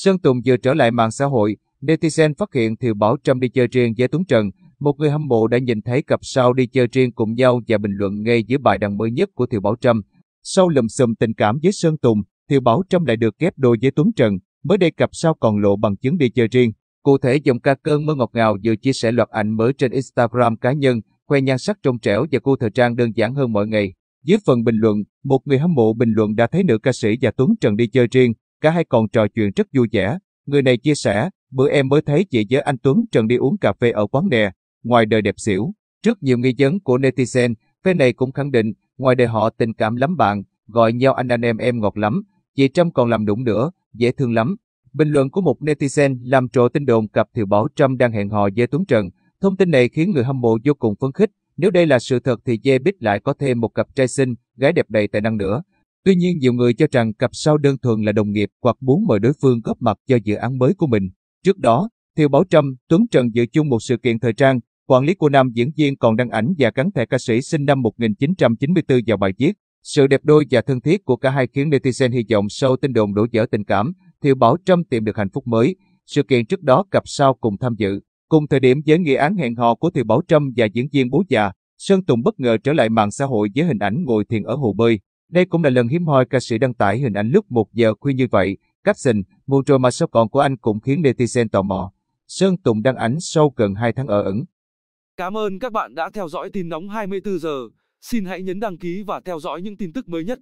Sơn Tùng vừa trở lại mạng xã hội, netizen phát hiện Thiều Bảo Trâm đi chơi riêng với Tuấn Trần. Một người hâm mộ đã nhìn thấy cặp sao đi chơi riêng cùng nhau và bình luận ngay dưới bài đăng mới nhất của Thiều Bảo Trâm. Sau lùm xùm tình cảm với Sơn Tùng, Thiều Bảo Trâm lại được ghép đôi với Tuấn Trần. Mới đây cặp sao còn lộ bằng chứng đi chơi riêng. Cụ thể, dòng ca cơn mơ ngọt ngào vừa chia sẻ loạt ảnh mới trên Instagram cá nhân, khoe nhan sắc trong trẻo và cô thời trang đơn giản hơn mọi ngày. Dưới phần bình luận, một người hâm mộ bình luận đã thấy nữ ca sĩ và Tuấn Trần đi chơi riêng, Cả hai còn trò chuyện rất vui vẻ. Người này chia sẻ, bữa em mới thấy chị với anh Tuấn Trần đi uống cà phê ở quán nè, ngoài đời đẹp xỉu. Trước nhiều nghi vấn của netizen, phe này cũng khẳng định, ngoài đời họ tình cảm lắm bạn, gọi nhau anh anh em em ngọt lắm, chị Trâm còn làm đụng nữa, dễ thương lắm. Bình luận của một netizen làm trộ tin đồn cặp thiều bảo Trâm đang hẹn hò với Tuấn Trần. Thông tin này khiến người hâm mộ vô cùng phấn khích. Nếu đây là sự thật thì Dê Bích lại có thêm một cặp trai xinh, gái đẹp đầy tài năng nữa. Tuy nhiên, nhiều người cho rằng cặp sao đơn thuần là đồng nghiệp hoặc muốn mời đối phương góp mặt cho dự án mới của mình. Trước đó, Thiều Bảo Trâm, Tuấn Trần dự chung một sự kiện thời trang, quản lý của nam diễn viên còn đăng ảnh và gắn thẻ ca sĩ sinh năm 1994 vào bài viết. Sự đẹp đôi và thân thiết của cả hai khiến netizen hy vọng sau tin đồn đổ dở tình cảm, Thiều Bảo Trâm tìm được hạnh phúc mới. Sự kiện trước đó cặp sao cùng tham dự. Cùng thời điểm với nghi án hẹn hò của Thiều Bảo Trâm và diễn viên bố già, Sơn Tùng bất ngờ trở lại mạng xã hội với hình ảnh ngồi thiền ở hồ bơi. Đây cũng là lần hiếm hoi ca sĩ đăng tải hình ảnh lúc 1 giờ khuya như vậy. Caption, mua rồi mà sao còn của anh cũng khiến netizen tò mò. Sơn Tùng đăng ảnh sau gần 2 tháng ở ẩn. Cảm ơn các bạn đã theo dõi tin nóng 24 giờ. Xin hãy nhấn đăng ký và theo dõi những tin tức mới nhất.